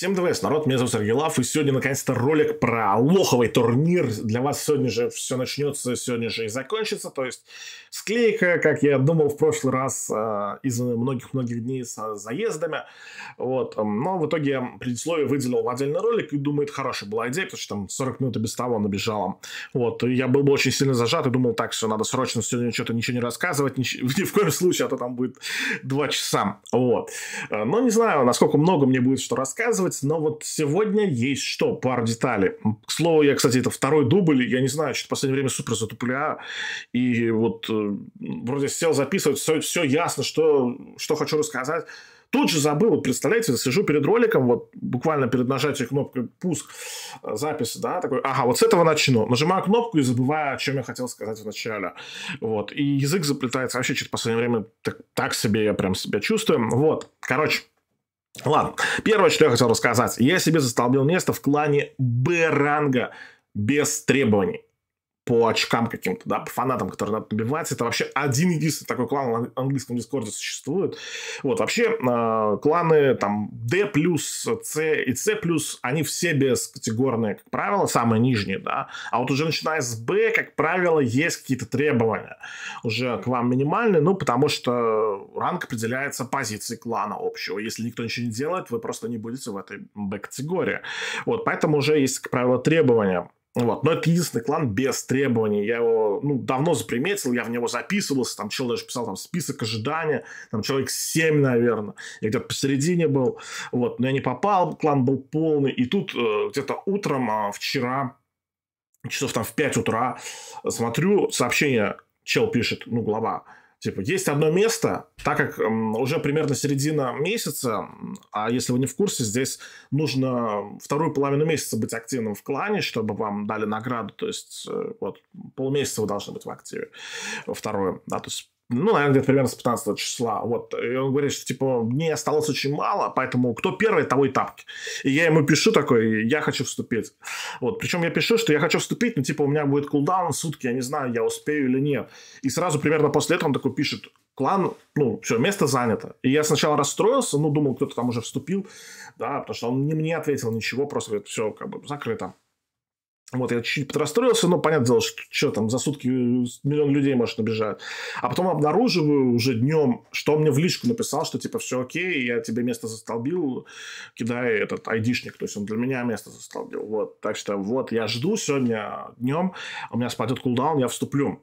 Всем ДВС, народ, меня зовут Сергей Лав, и сегодня наконец-то ролик про лоховый турнир. Для вас сегодня же все начнется, сегодня же и закончится, то есть склейка, как я думал в прошлый раз, э, из многих-многих дней с э, заездами, вот, эм, но в итоге предисловие выделил в отдельный ролик и думаю, это хорошая была идея, потому что там 40 минут и без того набежало, вот, и я был бы очень сильно зажат и думал, так, все, надо срочно сегодня что-то ничего не рассказывать, ни, ни в коем случае, а то там будет 2 часа, вот, э, но не знаю, насколько много мне будет что рассказывать, делать, но вот сегодня есть что, пару деталей. К слову, я, кстати, это второй дубль, я не знаю, что в последнее время супер затупля, и вот э, вроде сел записывать, все, все ясно, что, что хочу рассказать. Тут же забыл, вот представляете, сижу перед роликом, вот буквально перед нажатием кнопки «Пуск» э, записи, да, такой, ага, вот с этого начну. Нажимаю кнопку и забываю, о чем я хотел сказать в начале. Вот, и язык заплетается вообще через последнее время так, так себе, я прям себя чувствую. Вот, короче, Ладно, первое, что я хотел рассказать. Я себе застолбил место в клане Б-ранга без требований по очкам каким-то, да, по фанатам, которые надо набивать. Это вообще один единственный такой клан на английском дискорде существует. Вот, вообще э, кланы там D+, C и C+, они все бескатегорные, как правило, самые нижние, да. А вот уже начиная с B, как правило, есть какие-то требования уже к вам минимальные, ну, потому что ранг определяется позицией клана общего. Если никто ничего не делает, вы просто не будете в этой B-категории. Вот, поэтому уже есть, как правило, требования вот. Но это единственный клан без требований. Я его ну, давно заприметил, я в него записывался. Там человек даже писал там, список ожидания. Там человек 7, наверное. Я где-то посередине был. Вот. Но я не попал, клан был полный. И тут э, где-то утром э, вчера, часов там в 5 утра, смотрю сообщение, чел пишет, ну, глава, Типа, есть одно место, так как уже примерно середина месяца, а если вы не в курсе, здесь нужно вторую половину месяца быть активным в клане, чтобы вам дали награду, то есть э, вот полмесяца вы должны быть в активе. Второе, да, то есть ну, наверное, где-то примерно с 15 числа, вот, и он говорит, что, типа, мне осталось очень мало, поэтому кто первый, того и тапки. И я ему пишу такой, я хочу вступить. Вот, причем я пишу, что я хочу вступить, но, типа, у меня будет кулдаун сутки, я не знаю, я успею или нет. И сразу примерно после этого он такой пишет, клан, ну, все, место занято. И я сначала расстроился, ну, думал, кто-то там уже вступил, да, потому что он не мне ответил ничего, просто говорит, все, как бы, закрыто. Вот, я чуть-чуть подрастроился, но понятное дело, что, что там за сутки э, миллион людей, может, набежают. А потом обнаруживаю уже днем, что он мне в личку написал, что типа все окей, я тебе место застолбил, кидай этот айдишник, то есть он для меня место застолбил. Вот, так что вот, я жду сегодня днем, у меня спадет кулдаун, я вступлю.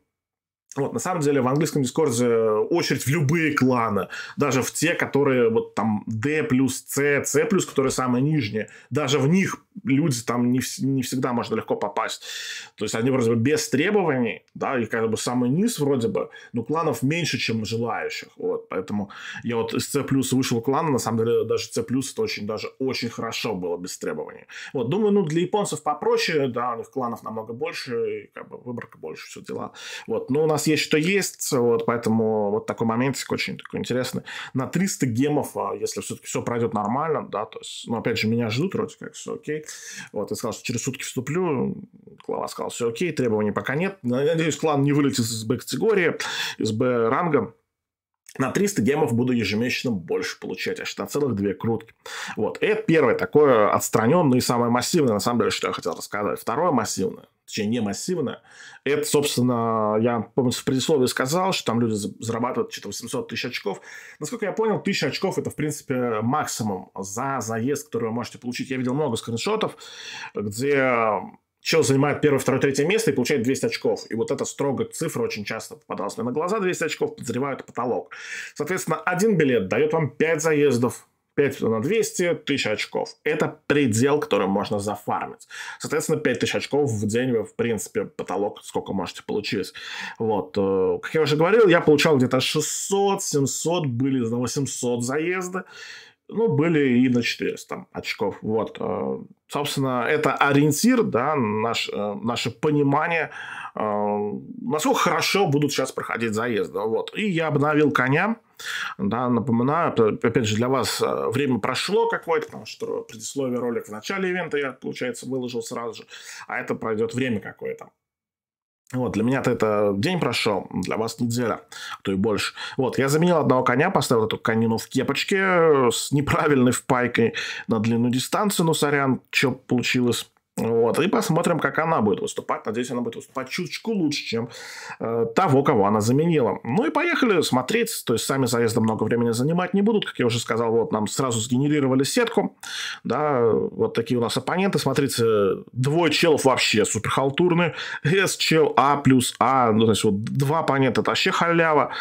Вот, на самом деле в английском дискорде э, очередь в любые кланы, даже в те, которые вот там D плюс C, C плюс, которые самые нижние, даже в них люди там не, не всегда можно легко попасть. То есть они вроде бы без требований, да, и как бы самый низ вроде бы, но кланов меньше, чем желающих. Вот, поэтому я вот из C+, вышел клана, на самом деле даже C+, это очень, даже очень хорошо было без требований. Вот, думаю, ну, для японцев попроще, да, у них кланов намного больше, и как бы выборка больше, все дела. Вот, но у нас есть что есть, вот, поэтому вот такой моментик очень такой интересный. На 300 гемов, а, если все-таки все пройдет нормально, да, то есть, ну, опять же, меня ждут вроде как, все окей, вот, и сказал, что через сутки вступлю. Клава сказал, все окей, требований пока нет. Надеюсь, клан не вылетит из Б-категории, из Б-ранга на 300 гемов буду ежемесячно больше получать, аж на целых две крутки. Вот, это первое такое отстраненное ну и самое массивное, на самом деле, что я хотел рассказать. Второе массивное, точнее, не массивное, это, собственно, я, помню, в предисловии сказал, что там люди зарабатывают что-то 800 тысяч очков. Насколько я понял, 1000 очков – это, в принципе, максимум за заезд, который вы можете получить. Я видел много скриншотов, где Чел занимает первое, второе, третье место и получает 200 очков. И вот эта строго цифра очень часто попадалась мне на глаза. 200 очков подозревают потолок. Соответственно, один билет дает вам 5 заездов 5 на 200, 1000 очков. Это предел, который можно зафармить. Соответственно, 5000 очков в день вы, в принципе, потолок, сколько можете получить. Вот. Э, как я уже говорил, я получал где-то 600, 700, были на 800 заезда ну, были и на 400 очков. Вот. Э, собственно, это ориентир, да, наш, э, наше понимание, э, насколько хорошо будут сейчас проходить заезды. Вот. И я обновил коня, да, напоминаю, опять же, для вас время прошло какое-то, потому что предисловие ролик в начале ивента я, получается, выложил сразу же, а это пройдет время какое-то. Вот, для меня-то это день прошел, для вас неделя, а то и больше. Вот, я заменил одного коня, поставил эту конину в кепочке э, с неправильной впайкой на длинную дистанцию, ну, сорян, что получилось. Вот, и посмотрим, как она будет выступать. Надеюсь, она будет выступать чуточку лучше, чем э, того, кого она заменила. Ну и поехали смотреть. То есть сами заезды много времени занимать не будут. Как я уже сказал, вот нам сразу сгенерировали сетку. Да, вот такие у нас оппоненты. Смотрите, двое челов вообще супер халтурные. С чел А плюс А. Ну, то есть вот два оппонента это вообще халява.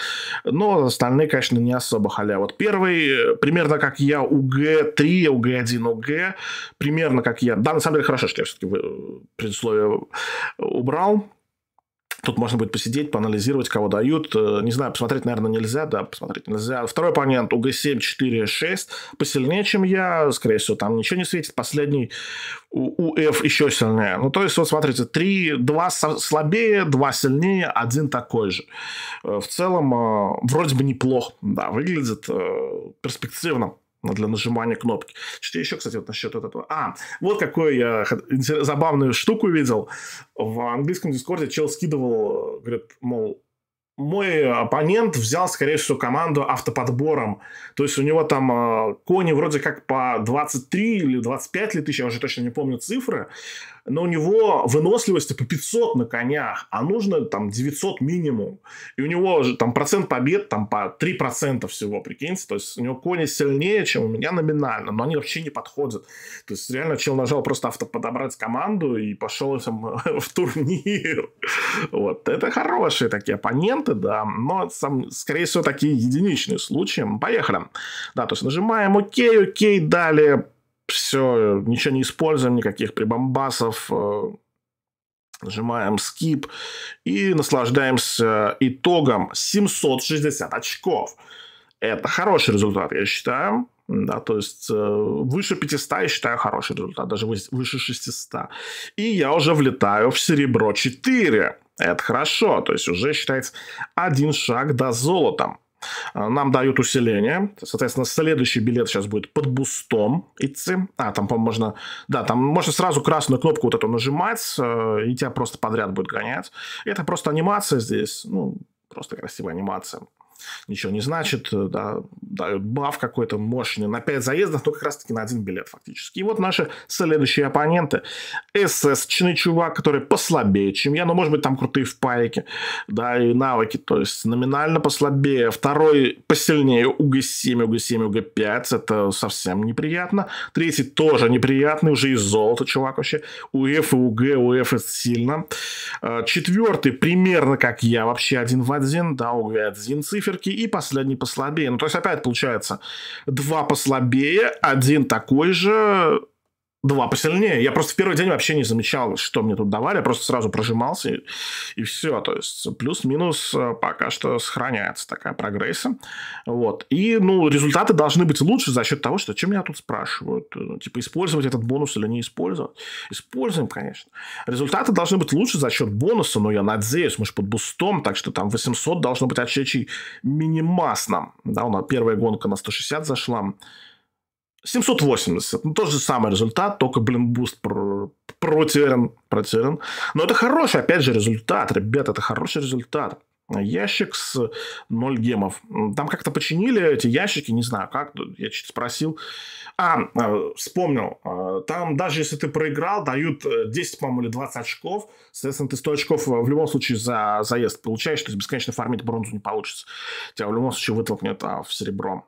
Но остальные, конечно, не особо халява. Вот первый, э, примерно как я, УГ-3, УГ-1, УГ. Примерно как я. Да, на самом деле хорошо, что я все-таки э, предисловие э, убрал. Тут можно будет посидеть, поанализировать, кого дают. Э, не знаю, посмотреть, наверное, нельзя. Да, посмотреть нельзя. Второй оппонент УГ-7, 4, 6. Посильнее, чем я. Скорее всего, там ничего не светит. Последний УФ еще сильнее. Ну, то есть, вот смотрите, 3, 2 слабее, 2 сильнее, один такой же. В целом, вроде бы неплохо. Да, выглядит перспективно для нажимания кнопки. Что еще, кстати, вот насчет этого. А, вот какую я забавную штуку видел. В английском дискорде чел скидывал, говорит, мол, мой оппонент взял, скорее всего, команду автоподбором. То есть у него там э, кони вроде как по 23 или 25 ли тысяч, я уже точно не помню цифры но у него выносливость по 500 на конях, а нужно там 900 минимум. И у него же там процент побед там по 3% всего, прикиньте. То есть у него кони сильнее, чем у меня номинально, но они вообще не подходят. То есть реально чел нажал просто автоподобрать команду и пошел там в турнир. Вот. Это хорошие такие оппоненты, да, но сам, скорее всего такие единичные случаи. Поехали. Да, то есть нажимаем окей, окей, далее все, ничего не используем, никаких прибамбасов, э, нажимаем skip и наслаждаемся итогом 760 очков. Это хороший результат, я считаю. Да, то есть э, выше 500 я считаю хороший результат, даже выше 600. И я уже влетаю в серебро 4. Это хорошо, то есть уже считается один шаг до золота. А, нам дают усиление. Соответственно, следующий билет сейчас будет под бустом идти. А, там, по-моему, можно... Да, там можно сразу красную кнопку вот эту нажимать, э, и тебя просто подряд будет гонять. Это просто анимация здесь. Ну, просто красивая анимация ничего не значит, э, да, дают баф какой-то мощный на 5 заездов, но ну, как раз-таки на один билет фактически. И вот наши следующие оппоненты. СС-чный чувак, который послабее, чем я, но, может быть, там крутые в парике, да, и навыки, то есть номинально послабее. Второй посильнее УГ-7, УГ-7, УГ-5, это совсем неприятно. Третий тоже неприятный, уже из золота чувак вообще. УФ и УГ, УФ это сильно. Э, четвертый примерно как я, вообще один в один, да, УГ-1 цифра циферки и последний послабее. Ну, то есть опять получается два послабее, один такой же, два посильнее. Я просто в первый день вообще не замечал, что мне тут давали, я просто сразу прожимался и, и все. То есть плюс-минус э, пока что сохраняется такая прогрессия. Вот. И, ну, результаты должны быть лучше за счет того, что чем меня тут спрашивают. Ну, типа, использовать этот бонус или не использовать. Используем, конечно. Результаты должны быть лучше за счет бонуса, но я надеюсь, мы же под бустом, так что там 800 должно быть отчечий минимас Да, у нас первая гонка на 160 зашла. 780. Ну, тот же самый результат, только, блин, буст пр- протерян, протерян. Но это хороший, опять же, результат, ребят, это хороший результат. Ящик с 0 гемов. Там как-то починили эти ящики, не знаю как, я чуть спросил. А, э, вспомнил, э, там даже если ты проиграл, дают 10, э, по-моему, или 20 очков. Соответственно, ты 100 очков в любом случае за заезд получаешь, то есть бесконечно фармить бронзу не получится. Тебя в любом случае вытолкнет а, в серебро.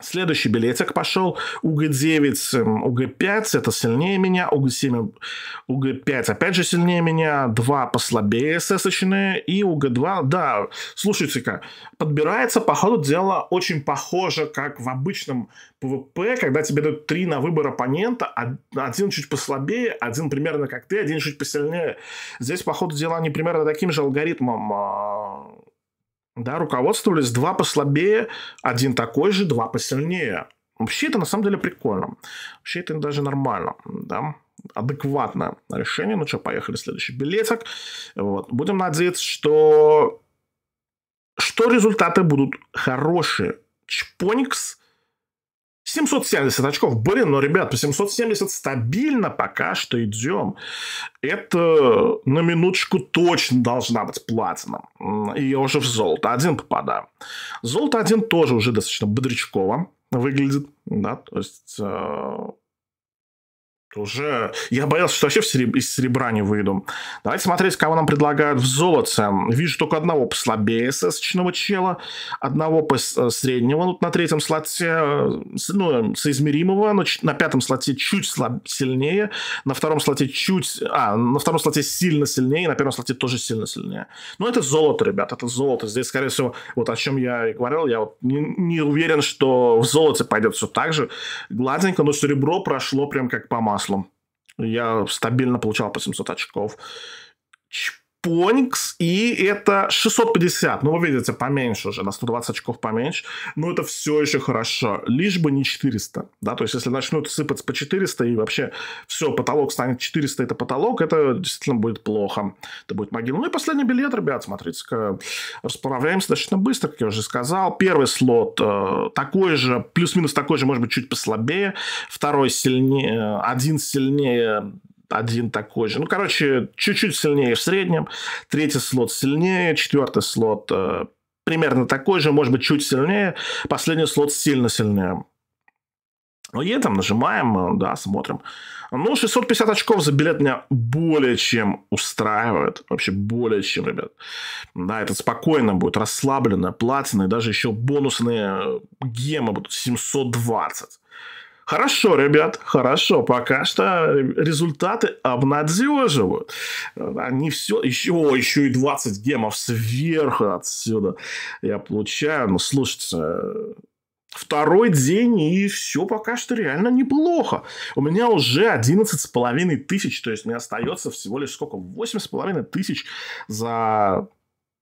Следующий билетик пошел. УГ-9, эм, УГ-5, это сильнее меня. УГ-7, УГ-5, опять же, сильнее меня. Два послабее ССочные. И УГ-2, да, слушайте-ка, подбирается, по ходу дела, очень похоже, как в обычном ПВП, когда тебе дают три на выбор оппонента, один чуть послабее, один примерно как ты, один чуть посильнее. Здесь, по ходу дела, они примерно таким же алгоритмом а, да, руководствовались два послабее, один такой же, два посильнее. Вообще это на самом деле прикольно. Вообще это даже нормально, да адекватное решение. Ну что, поехали, следующий билетик. Вот. Будем надеяться, что, что результаты будут хорошие. Чпоникс 770 очков. Блин, но, ребят, по 770 стабильно пока что идем. Это на минуточку точно должна быть платина. И я уже в золото один попадаю. Золото один тоже уже достаточно бодрячково выглядит. Да? То есть э, уже... Я боялся, что вообще сереб... из серебра не выйду. Давайте смотреть, кого нам предлагают в золоте. Вижу только одного послабее СС-чного чела, одного по э, среднего ну, на третьем слоте, э, ну, эм, соизмеримого, но на пятом слоте чуть слаб... сильнее, на втором слоте чуть... А, на втором слоте сильно сильнее, на первом слоте тоже сильно сильнее. Но это золото, ребят, это золото. Здесь, скорее всего, вот о чем я и говорил, я вот не, не уверен, что в золоте пойдет все так же. Гладенько, но серебро прошло прям как по маслу маслом. Я стабильно получал по 700 очков Поникс, и это 650. Ну, вы видите, поменьше уже, на 120 очков поменьше. Но это все еще хорошо. Лишь бы не 400, да, то есть если начнут сыпаться по 400 и вообще все, потолок станет 400, это потолок, это действительно будет плохо. Это будет могила. Ну и последний билет, ребят, смотрите, -ка. расправляемся достаточно быстро, как я уже сказал. Первый слот э, такой же, плюс-минус такой же, может быть, чуть послабее. Второй сильнее, э, один сильнее один такой же. Ну, короче, чуть-чуть сильнее в среднем. Третий слот сильнее, четвертый слот э, примерно такой же, может быть, чуть сильнее. Последний слот сильно сильнее. Е ну, там нажимаем, э, да, смотрим. Ну, 650 очков за билет меня более чем устраивает. Вообще более чем, ребят. Да, это спокойно будет, расслабленно, платина и даже еще бонусные э, гемы будут 720. Хорошо, ребят, хорошо. Пока что результаты обнадеживают. Они все... Еще, еще и 20 гемов сверху отсюда я получаю. Ну, слушайте, э, второй день, и все пока что реально неплохо. У меня уже 11 с половиной тысяч, то есть мне остается всего лишь сколько? 8 с половиной тысяч за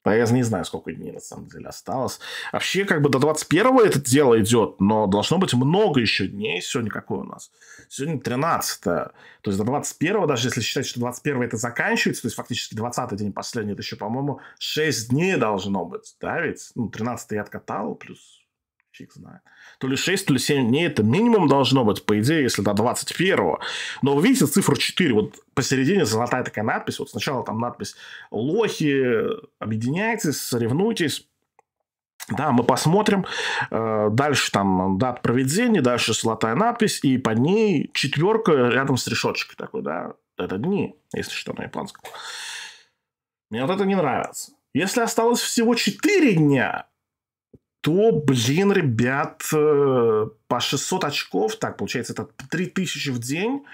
а я не знаю, сколько дней на самом деле осталось. Вообще, как бы до 21 это дело идет, но должно быть много еще дней. Сегодня какой у нас? Сегодня 13 То есть до 21 даже если считать, что 21 это заканчивается, то есть фактически 20 день последний, это еще, по-моему, 6 дней должно быть, да, ведь? Ну, 13 я откатал, плюс Фиг знает. То ли 6, то ли 7 дней. Это минимум должно быть, по идее, если до 21-го. Но вы видите цифру 4. Вот посередине золотая такая надпись. Вот сначала там надпись «Лохи, объединяйтесь, соревнуйтесь». Да, мы посмотрим. Э, дальше там дат проведения, дальше золотая надпись, и под ней четверка рядом с решеточкой такой, да. Это дни, если что, на японском. Мне вот это не нравится. Если осталось всего 4 дня, то, блин, ребят, э, по 600 очков, так, получается, это 3000 в день,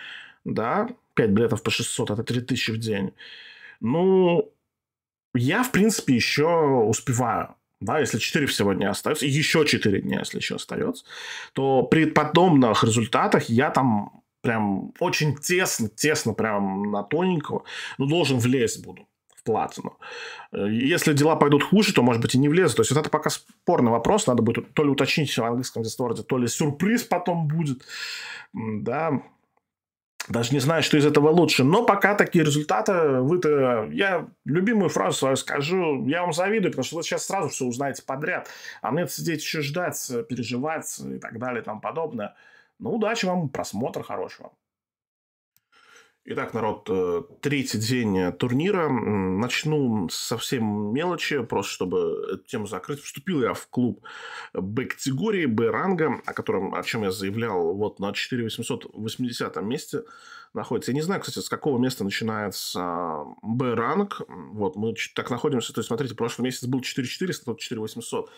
да, 5 билетов по 600, это 3000 в день. Ну, я, в принципе, еще успеваю. Да, если 4 всего дня остается, и еще 4 дня, если еще остается, то при подобных результатах я там прям очень тесно, тесно прям на тоненького, ну, должен влезть буду платину. Э, если дела пойдут хуже, то, может быть, и не влезут. То есть вот это пока спорный вопрос. Надо будет то ли уточнить в английском дисторде, то ли сюрприз потом будет. Да, даже не знаю, что из этого лучше. Но пока такие результаты. Вы-то... Я любимую фразу свою скажу. Я вам завидую, потому что вы сейчас сразу все узнаете подряд. А мне сидеть еще ждать, э, переживать э, и так далее и тому подобное. Ну, удачи вам, просмотр хорошего. Итак, народ, э, третий день э, турнира. Начну совсем мелочи, просто чтобы эту тему закрыть. Вступил я в клуб Б-категории, Б-ранга, о котором, о чем я заявлял, вот на 4880 месте находится. Я не знаю, кстати, с какого места начинается Б-ранг. Вот, мы так находимся. То есть, смотрите, прошлый месяц был 4400, тут 4800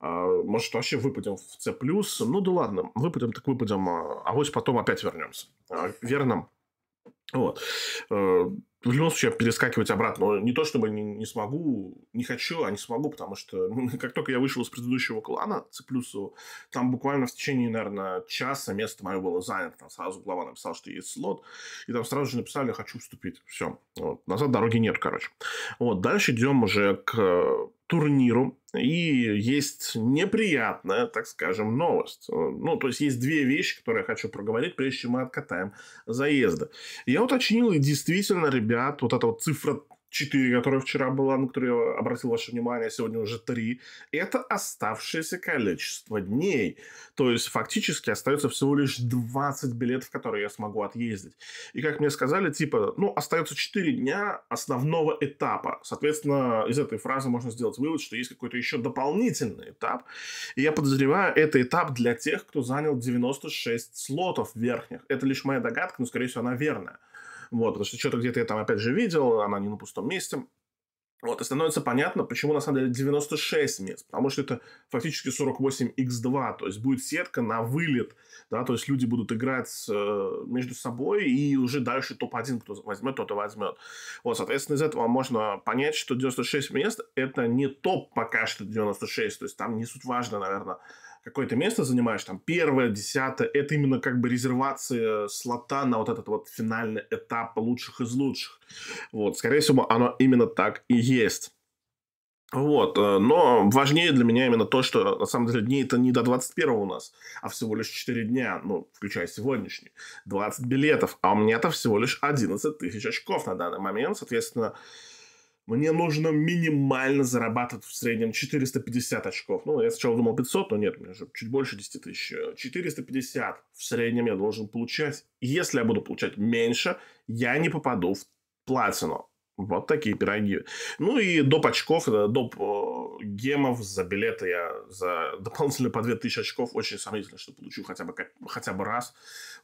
может, вообще выпадем в С+. Ну да ладно, выпадем так выпадем, а вот потом опять вернемся. А, верно? Вот э, в любом случае перескакивать обратно. Не то чтобы не, не смогу, не хочу, а не смогу, потому что ну, как только я вышел из предыдущего клана Цеплюсу, там буквально в течение, наверное, часа место мое было занято. Там сразу глава написал, что есть слот, и там сразу же написали, хочу вступить. Все. Вот. Назад дороги нет, короче. Вот. Дальше идем уже к э, турниру. И есть неприятная, так скажем, новость. Э, ну, то есть есть две вещи, которые я хочу проговорить, прежде чем мы откатаем заезды. Я уточнил, и действительно, ребята, ребят. Вот эта вот цифра 4, которая вчера была, на которую я обратил ваше внимание, сегодня уже 3, это оставшееся количество дней. То есть фактически остается всего лишь 20 билетов, которые я смогу отъездить. И как мне сказали, типа, ну, остается 4 дня основного этапа. Соответственно, из этой фразы можно сделать вывод, что есть какой-то еще дополнительный этап. И я подозреваю, это этап для тех, кто занял 96 слотов верхних. Это лишь моя догадка, но, скорее всего, она верная. Вот, потому что что-то где-то я там опять же видел, она не на пустом месте. Вот, и становится понятно, почему на самом деле 96 мест, потому что это фактически 48x2, то есть будет сетка на вылет, да, то есть люди будут играть э, между собой, и уже дальше топ-1, кто возьмет, тот и возьмет. Вот, соответственно, из этого можно понять, что 96 мест это не топ пока что 96, то есть там не суть важно, наверное, какое-то место занимаешь, там, первое, десятое, это именно как бы резервация слота на вот этот вот финальный этап лучших из лучших. Вот, скорее всего, оно именно так и есть. Вот, э, но важнее для меня именно то, что на самом деле дней это не до 21 у нас, а всего лишь 4 дня, ну, включая сегодняшний, 20 билетов, а у меня-то всего лишь 11 тысяч очков на данный момент, соответственно, мне нужно минимально зарабатывать в среднем 450 очков. Ну, я сначала думал 500, но нет, у меня же чуть больше 10 тысяч. 450 в среднем я должен получать. Если я буду получать меньше, я не попаду в платину. Вот такие пироги. Ну и доп. очков, доп. Э, гемов за билеты я за дополнительно по 2000 очков очень сомнительно, что получу хотя бы, хотя бы раз.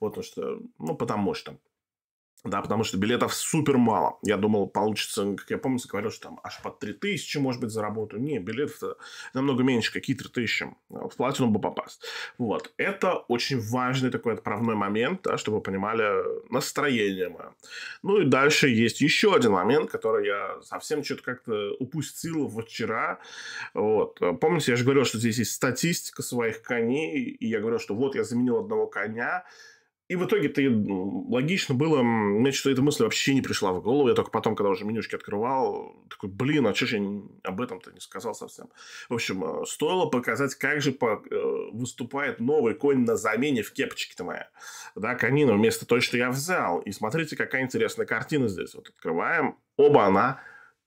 Вот, потому что, ну, потому что да, потому что билетов супер мало. Я думал, получится, как я помню, говорил, что там аж по 3000, может быть, заработаю. Не, билетов намного меньше, какие 3000. В платину бы попасть. Вот. Это очень важный такой отправной момент, да, чтобы вы понимали настроение мое. Ну и дальше есть еще один момент, который я совсем что-то как-то упустил вчера. Вот. Помните, я же говорил, что здесь есть статистика своих коней, и я говорил, что вот я заменил одного коня, и в итоге ты ну, логично было, мне что эта мысль вообще не пришла в голову. Я только потом, когда уже менюшки открывал, такой, блин, а что же я об этом-то не сказал совсем. В общем, э, стоило показать, как же э, выступает новый конь на замене в кепочке-то моя. Да, конина вместо той, что я взял. И смотрите, какая интересная картина здесь. Вот открываем. Оба она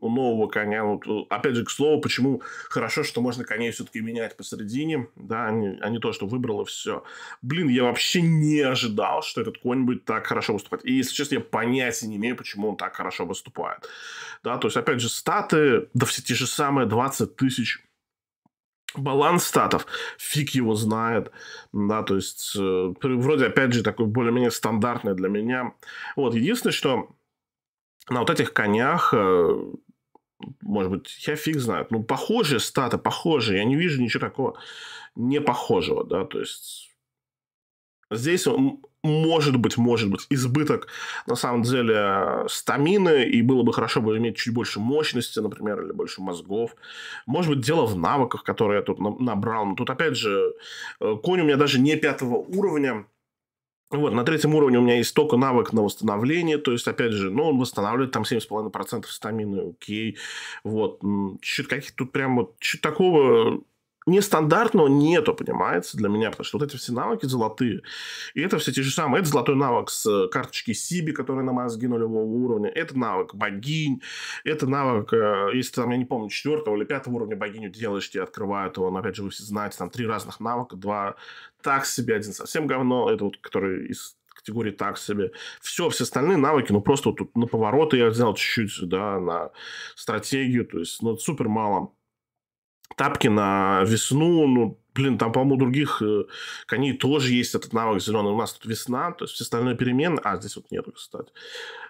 у нового коня. Вот, э, опять же, к слову, почему хорошо, что можно коней все-таки менять посередине, да, а не, а не то, что выбрало все. Блин, я вообще не ожидал, что этот конь будет так хорошо выступать. И, если честно, я понятия не имею, почему он так хорошо выступает. Да, то есть, опять же, статы, да все те же самые 20 тысяч баланс статов, фиг его знает, да, то есть, э, вроде, опять же, такой более-менее стандартный для меня. Вот, единственное, что на вот этих конях, э, может быть, я фиг знаю, ну, похожие статы, похожие, я не вижу ничего такого не похожего, да, то есть здесь может быть, может быть, избыток, на самом деле, стамины, и было бы хорошо бы иметь чуть больше мощности, например, или больше мозгов. Может быть, дело в навыках, которые я тут набрал. Но тут, опять же, э, конь у меня даже не пятого уровня, вот, на третьем уровне у меня есть только навык на восстановление, то есть, опять же, ну, он восстанавливает там 7,5% стамины, окей, вот, чуть каких тут прям вот, чуть такого нестандартного нету, понимаете, для меня, потому что вот эти все навыки золотые, и это все те же самые, это золотой навык с э, карточки Сиби, которая на мозги нулевого уровня, это навык богинь, это навык, э, если там, я не помню, четвертого или пятого уровня богиню делаешь, тебе открывают его, но опять же вы все знаете, там три разных навыка, два так себе, один совсем говно, это вот, который из категории так себе. Все, все остальные навыки, ну просто вот тут на повороты я взял чуть-чуть, да, на стратегию, то есть, ну, супер мало тапки на весну, ну, блин, там, по-моему, у других э, коней тоже есть этот навык зеленый. У нас тут весна, то есть все остальные перемены. А, здесь вот нету, кстати.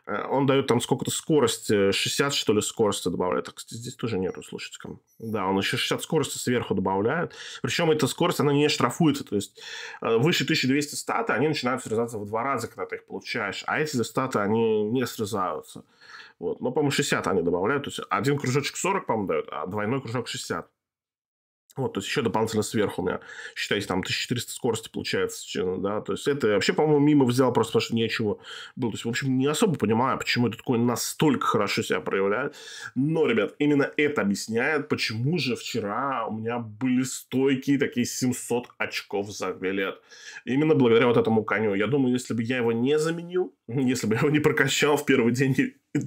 Э, он дает там сколько-то скорость, 60, э, что ли, скорости добавляет. А, кстати, здесь тоже нету, слушайте. -ка. Да, он еще 60 скорости сверху добавляет. Причем эта скорость, она не штрафуется. То есть выше 1200 стата они начинают срезаться в два раза, когда ты их получаешь. А эти статы, они не срезаются. Вот. Но, по-моему, 60 они добавляют. То есть один кружочек 40, по-моему, дают, а двойной кружок 60. Вот, то есть еще дополнительно сверху у меня, считайте, там 1400 скорости получается, да, то есть это вообще, по-моему, мимо взял просто, потому что нечего было. То есть, в общем, не особо понимаю, почему этот коин настолько хорошо себя проявляет. Но, ребят, именно это объясняет, почему же вчера у меня были стойкие такие 700 очков за билет. Именно благодаря вот этому коню. Я думаю, если бы я его не заменил, если бы я его не прокачал в первый день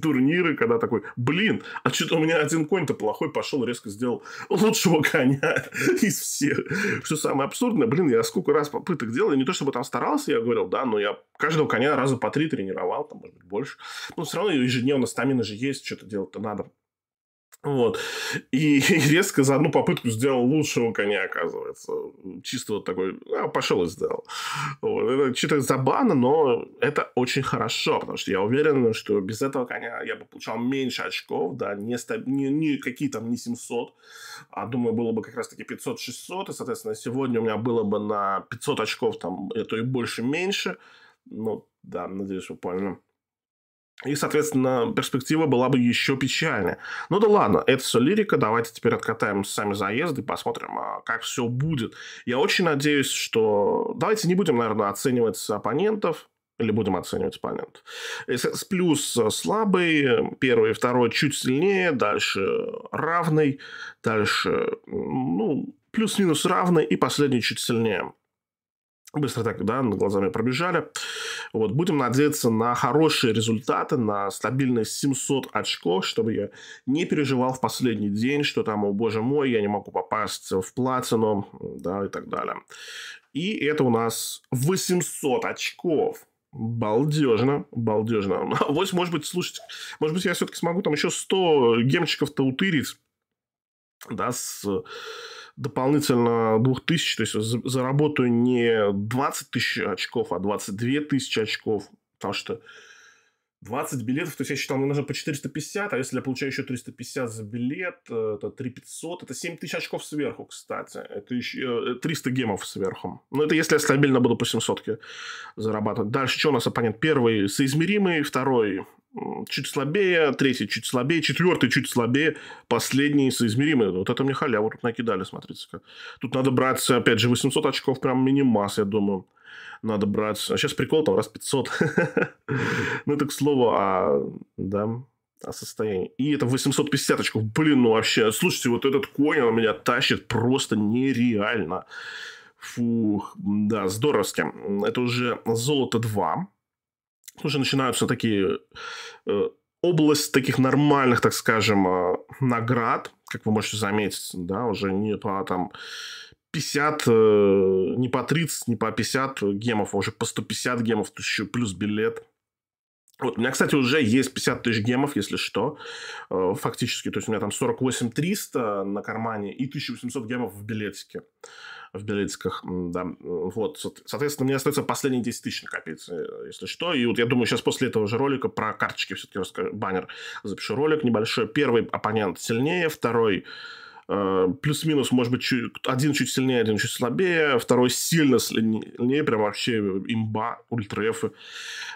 турниры, когда такой, блин, а что-то у меня один конь-то плохой, пошел резко сделал лучшего коня из всех. Что самое абсурдное, блин, я сколько раз попыток делал, я не то чтобы там старался, я говорил, да, но я каждого коня раза по три тренировал, там, может быть, больше. Но все равно ежедневно стамина же есть, что-то делать-то надо. Вот. И, резко за одну попытку сделал лучшего коня, оказывается. Чисто вот такой, а, пошел и сделал. Вот. Это чисто забавно, но это очень хорошо, потому что я уверен, что без этого коня я бы получал меньше очков, да, не, стаб... не, не какие там не 700, а думаю, было бы как раз-таки 500-600, и, соответственно, сегодня у меня было бы на 500 очков там, это и больше-меньше. Ну, да, надеюсь, вы поняли. И, соответственно, перспектива была бы еще печальнее. Ну да ладно, это все лирика. Давайте теперь откатаем сами заезды, посмотрим, а, как все будет. Я очень надеюсь, что... Давайте не будем, наверное, оценивать оппонентов или будем оценивать оппонент. С плюс э, слабый, первый и второй чуть сильнее, дальше равный, дальше ну, плюс-минус равный и последний чуть сильнее. Быстро так, да, глазами пробежали. Вот, будем надеяться на хорошие результаты, на стабильные 700 очков, чтобы я не переживал в последний день, что там, о боже мой, я не могу попасть в платину, да, и так далее. И это у нас 800 очков. Балдежно, балдежно. А вот, может быть, слушайте, может быть, я все-таки смогу там еще 100 гемчиков-то утырить, да, с дополнительно 2000, то есть заработаю не 20 тысяч очков, а 22 тысячи очков, потому что 20 билетов, то есть я считал, мне нужно по 450, а если я получаю еще 350 за билет, э, это 3500, это 7000 очков сверху, кстати. Это еще 300 э, гемов сверху. Но ну, это если я стабильно буду по 700 зарабатывать. Дальше что у нас оппонент? Первый соизмеримый, второй чуть слабее, третий чуть слабее, четвертый чуть слабее, последний соизмеримый. Вот это мне халяву тут накидали, смотрите как. Тут надо брать, опять же, 800 очков, прям минимас, я думаю. Надо брать. А сейчас прикол там раз 500. Ну, так слово, а... Да, о состоянии. И это 850 очков. Блин, ну вообще, слушайте, вот этот конь, он меня тащит просто нереально. Фух, да, здоровски. Это уже золото 2 уже начинаются такие э, область таких нормальных, так скажем, э, наград, как вы можете заметить, да, уже не по там 50, э, не по 30, не по 50 гемов, а уже по 150 гемов, то еще плюс билет – вот, у меня, кстати, уже есть 50 тысяч гемов, если что, э, фактически. То есть, у меня там 48 300 на кармане и 1800 гемов в билетике. В билетиках, да. Вот, соответственно, мне остается последние 10 тысяч накопиться, э, если что. И вот я думаю, сейчас после этого же ролика про карточки все-таки расскажу, баннер запишу ролик небольшой. Первый оппонент сильнее, второй Э, плюс-минус, может быть, чуть, один чуть сильнее, один чуть слабее, второй сильно сильнее, прям вообще имба, ультрафы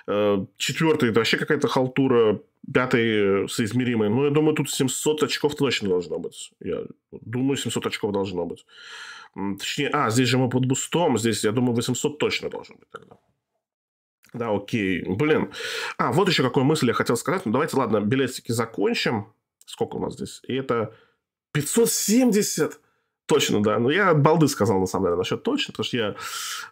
э, Четвертый, это вообще какая-то халтура, пятый э, соизмеримый. Ну, я думаю, тут 700 очков точно должно быть. Я думаю, 700 очков должно быть. Точнее, а, здесь же мы под бустом, здесь, я думаю, 800 точно должно быть тогда. Да, окей. Блин. А, вот еще какую мысль я хотел сказать. Ну, давайте, ладно, билетики закончим. Сколько у нас здесь? И это 570? Точно, да. Но ну, я балды сказал, на самом деле, насчет точно, потому что я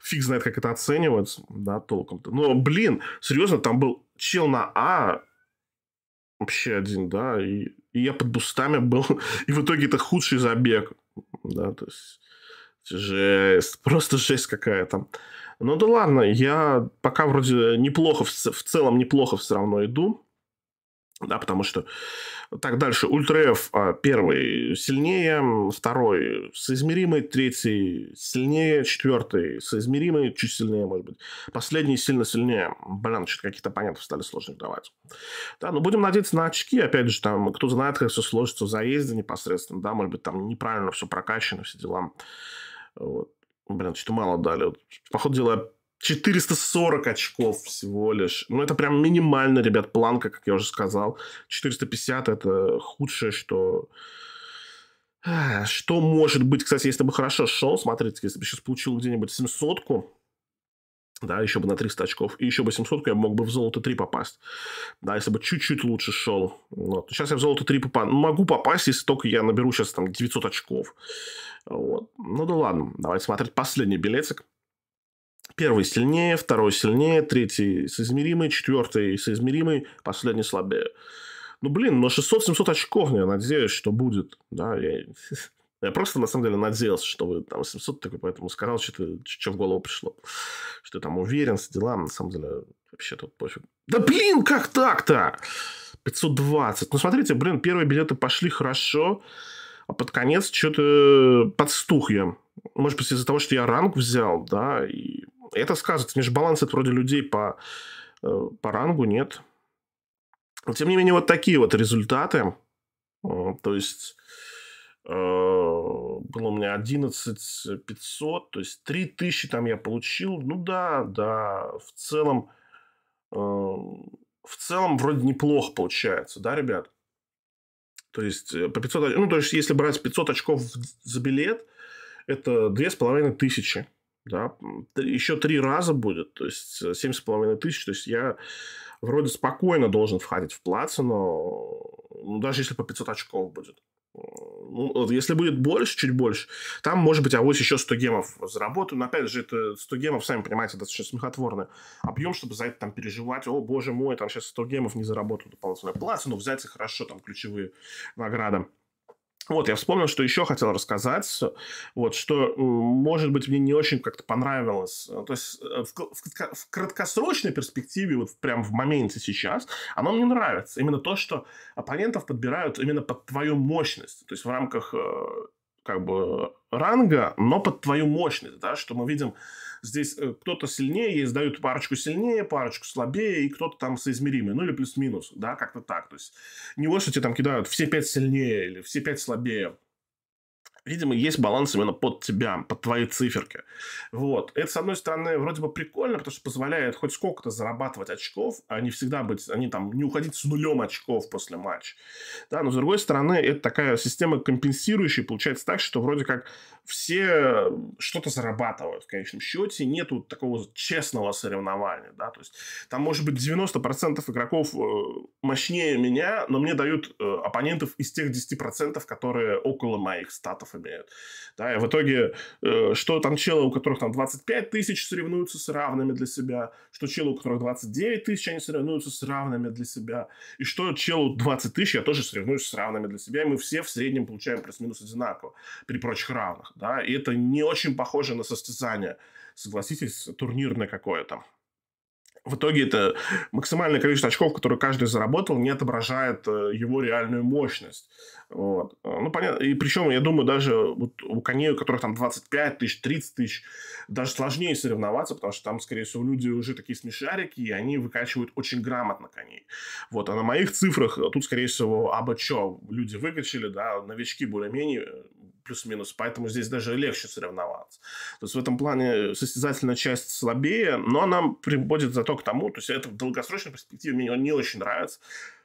фиг знает, как это оценивать, да, толком-то. Но, блин, серьезно, там был чел на А, вообще один, да, и, и я под бустами был, и в итоге это худший забег, да, то есть жесть, просто жесть какая там. Ну да ладно, я пока вроде неплохо, в целом неплохо все равно иду, да, потому что так дальше. Ультра а, первый сильнее, второй соизмеримый, третий сильнее, четвертый соизмеримый, чуть сильнее, может быть. Последний сильно сильнее. Блин, что-то каких-то понятия стали сложно давать. Да, но ну, будем надеяться на очки. Опять же, там, кто знает, как все сложится в заезде непосредственно, да, может быть, там неправильно все прокачано, все дела. Вот. Блин, что-то мало дали. Вот, походу дела, 440 очков всего лишь. Ну, это прям минимально, ребят, планка, как я уже сказал. 450 это худшее, что... Что может быть, кстати, если бы хорошо шел, смотрите, если бы сейчас получил где-нибудь 700-ку, да, еще бы на 300 очков, и еще бы 700 я мог бы в золото 3 попасть, да, если бы чуть-чуть лучше шел, вот. сейчас я в золото 3 попа... могу попасть, если только я наберу сейчас там 900 очков, вот, ну да ладно, давайте смотреть последний билетик, Первый сильнее, второй сильнее, третий соизмеримый, четвертый соизмеримый, последний слабее. Ну, блин, но 600-700 очков, я надеюсь, что будет. Да, я, я просто, на самом деле, надеялся, что вы там 700 такой, поэтому сказал, что, ты, что в голову пришло. Что там уверен с делам, на самом деле, вообще тут пофиг. Да блин, как так-то? 520. Ну, смотрите, блин, первые билеты пошли хорошо, а под конец что-то подстух я. Может быть, из-за того, что я ранг взял, да, и это сказывается. Между балансы вроде людей по, э, по рангу нет. Но, тем не менее, вот такие вот результаты. Э, то есть э, было у меня 11 500, то есть 3000 там я получил. Ну да, да, в целом, в целом вроде неплохо получается, да, ребят? То есть по 500, ну то есть если брать 500 очков за билет, это 2500 да, еще три раза будет, то есть э, с половиной тысяч, то есть я вроде спокойно должен входить в плац, но ну, даже если по 500 очков будет. Ну, если будет больше, чуть больше, там, может быть, авось еще 100 гемов заработаю. Но, опять же, это 100 гемов, сами понимаете, достаточно смехотворный объем, чтобы за это там переживать. О, боже мой, там сейчас 100 гемов не заработаю дополнительную плату, ну, но взять хорошо там ключевые награды. Вот, я вспомнил, что еще хотел рассказать, вот, что, э, может быть, мне не очень как-то понравилось. То есть э, в, в, в краткосрочной перспективе, вот прям в моменте сейчас, оно мне нравится. Именно то, что оппонентов подбирают именно под твою мощность. То есть в рамках э, как бы ранга, но под твою мощность, да, что мы видим Здесь э, кто-то сильнее, ей сдают парочку сильнее, парочку слабее, и кто-то там соизмеримый, ну или плюс-минус, да, как-то так. То есть не вот, что тебе там кидают все пять сильнее или все пять слабее. Видимо, есть баланс именно под тебя, под твои циферки. Вот. Это, с одной стороны, вроде бы прикольно, потому что позволяет хоть сколько-то зарабатывать очков, а не всегда быть, они а там не уходить с нулем очков после матча. Да, но с другой стороны, это такая система компенсирующая. Получается так, что вроде как все что-то зарабатывают в конечном счете, нету такого честного соревнования, да, то есть там может быть 90% игроков э, мощнее меня, но мне дают э, оппонентов из тех 10%, которые около моих статов имеют, да, и в итоге, э, что там челы, у которых там 25 тысяч соревнуются с равными для себя, что челы, у которых 29 тысяч, они соревнуются с равными для себя, и что челу 20 тысяч, я тоже соревнуюсь с равными для себя, и мы все в среднем получаем плюс-минус одинаково при прочих равных да, и это не очень похоже на состязание, согласитесь, турнирное какое-то. В итоге это максимальное количество очков, которые каждый заработал, не отображает э, его реальную мощность. Вот. А, ну, понятно. И причем, я думаю, даже вот у коней, у которых там 25 тысяч, 30 тысяч, даже сложнее соревноваться, потому что там, скорее всего, люди уже такие смешарики, и они выкачивают очень грамотно коней. Вот. А на моих цифрах э, тут, скорее всего, абы чё люди выкачили, да, новички более-менее э, плюс-минус, поэтому здесь даже легче соревноваться. То есть в этом плане состязательная часть слабее, но она приводит зато к тому, то есть это в долгосрочной перспективе мне не очень нравится,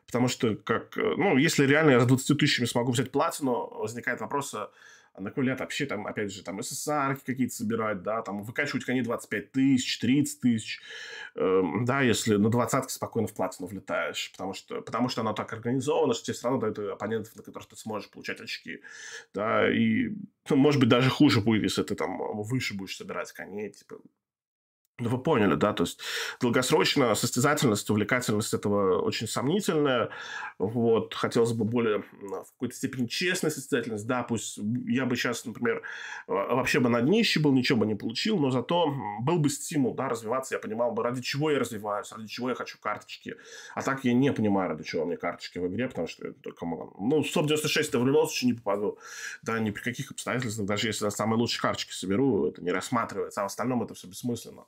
потому что, как, э, ну, если реально я с 20 тысячами смогу взять платину, возникает вопрос, а на наклонят вообще там, опять же, там СССР какие-то собирать, да, там выкачивать коней 25 тысяч, 30 тысяч, э, да, если на двадцатке спокойно в платину влетаешь, потому что, потому что оно так организовано, что тебе все равно дают оппонентов, на которых ты сможешь получать очки, да, и, ну, может быть, даже хуже будет, если ты там выше будешь собирать коней, типа, ну, вы поняли, да, то есть долгосрочно состязательность, увлекательность этого э, очень сомнительная, вот, хотелось бы более в какой-то степени честная состязательность, да, пусть я бы сейчас, например, э, вообще бы на днище был, ничего бы не получил, но зато был бы стимул, да, развиваться, я понимал бы, ради чего я развиваюсь, ради чего я хочу карточки, а так я не понимаю, ради чего мне карточки в игре, потому что я только, ну, 196 я в любом случае не попаду, да, ни при каких обстоятельствах, даже если я самые лучшие карточки соберу, это не рассматривается, а в остальном это все бессмысленно.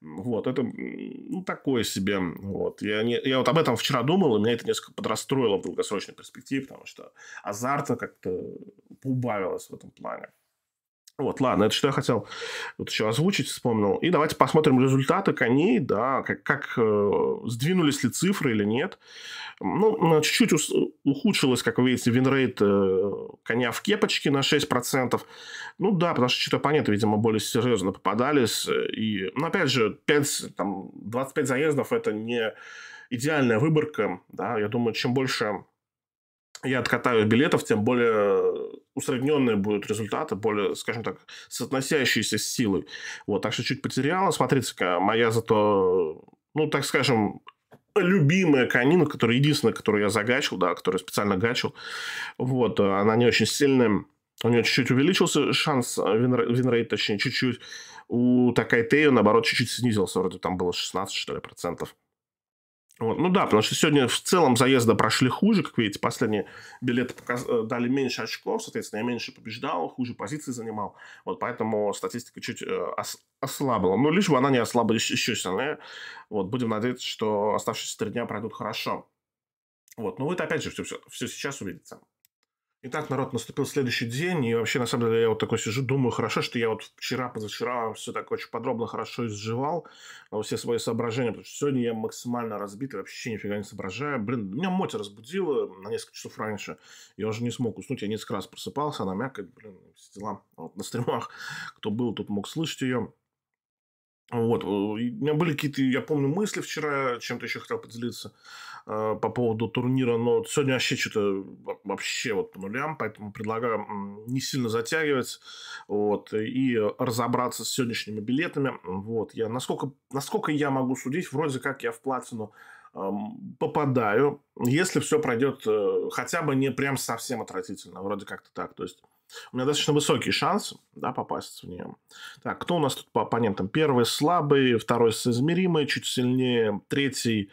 Вот, это ну, такое себе. Вот. Я, не, я вот об этом вчера думал, и меня это несколько подрастроило в долгосрочной перспективе, потому что азарта как-то поубавилось в этом плане. Вот, ладно, это что я хотел вот еще озвучить, вспомнил. И давайте посмотрим результаты коней, да, как, как э, сдвинулись ли цифры или нет. Ну, чуть-чуть у, ухудшилось, как вы видите, винрейт э, коня в кепочке на 6%. Ну да, потому что что-то понятно, видимо, более серьезно попадались. И, ну, опять же, 5, там, 25 заездов – это не идеальная выборка, да, я думаю, чем больше я откатаю билетов, тем более усредненные будут результаты, более, скажем так, соотносящиеся с силой. Вот, так что чуть потеряла. Смотрите-ка, моя зато, ну, так скажем, любимая конина, которая единственная, которую я загачил, да, которую специально гачил. Вот, она не очень сильная. У нее чуть-чуть увеличился шанс, э, винрейт, винрейт точнее, чуть-чуть. У Такайтею, наоборот, чуть-чуть снизился. Вроде там было 16, что ли, процентов. Вот. Ну да, потому что сегодня в целом заезда прошли хуже, как видите, последние билеты показ... Э, дали меньше очков, соответственно, я меньше побеждал, хуже позиции занимал, вот поэтому статистика чуть э, ос... ослабла, но лишь бы она не ослабла еще сильнее, вот, будем надеяться, что оставшиеся три дня пройдут хорошо. Вот, ну это опять же все, все сейчас увидится. Итак, народ, наступил следующий день, и вообще, на самом деле, я вот такой сижу, думаю, хорошо, что я вот вчера, позавчера все так очень подробно, хорошо изживал а все свои соображения, потому что сегодня я максимально разбит и вообще нифига не соображаю. Блин, меня мотя разбудила на несколько часов раньше, я уже не смог уснуть, я несколько раз просыпался, она мякоть, блин, все дела. А вот на стримах, кто был, тут мог слышать ее. Вот, э, у меня были какие-то, я помню, мысли вчера, чем-то еще хотел поделиться. Э, по поводу турнира, но сегодня вообще что-то вообще вот по нулям, поэтому предлагаю не сильно затягивать вот, и разобраться с сегодняшними билетами. Вот, я, насколько, насколько я могу судить, вроде как я в платину попадаю, если все пройдет э, хотя бы не прям совсем отвратительно, вроде как-то так. То есть у меня достаточно высокий шанс да, попасть в нее. Так, кто у нас тут по оппонентам? Первый слабый, второй соизмеримый, чуть сильнее, третий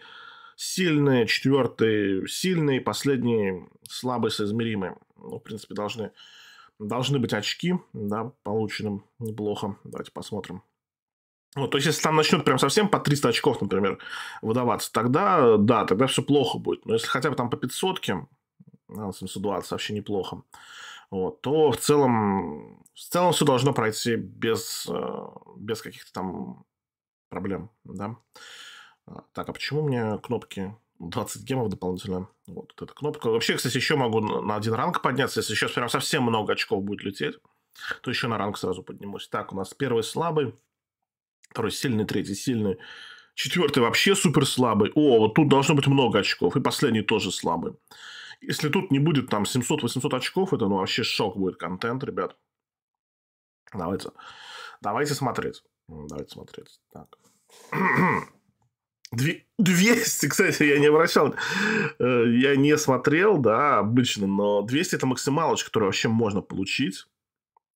сильные, четвертый сильный, последний слабый, соизмеримый. Ну, в принципе, должны, должны быть очки, да, полученным неплохо. Давайте посмотрим. Вот, то есть, если там начнут прям совсем по 300 очков, например, выдаваться, тогда, да, тогда все плохо будет. Но если хотя бы там по 500, 720 вообще неплохо, вот, то в целом, в целом все должно пройти без, э, без каких-то там проблем, да. А, так, а почему у меня кнопки 20 гемов дополнительно? Вот, вот эта кнопка. Вообще, кстати, еще могу на один ранг подняться. Если сейчас прям совсем много очков будет лететь, то еще на ранг сразу поднимусь. Так, у нас первый слабый, второй сильный, третий сильный. Четвертый вообще супер слабый. О, вот тут должно быть много очков. И последний тоже слабый. Если тут не будет там 700-800 очков, это ну вообще шок будет контент, ребят. Давайте. Давайте смотреть. Давайте смотреть. Так. 200, кстати, я не обращал, э, я не смотрел, да, обычно, но 200 это максималочка, которую вообще можно получить.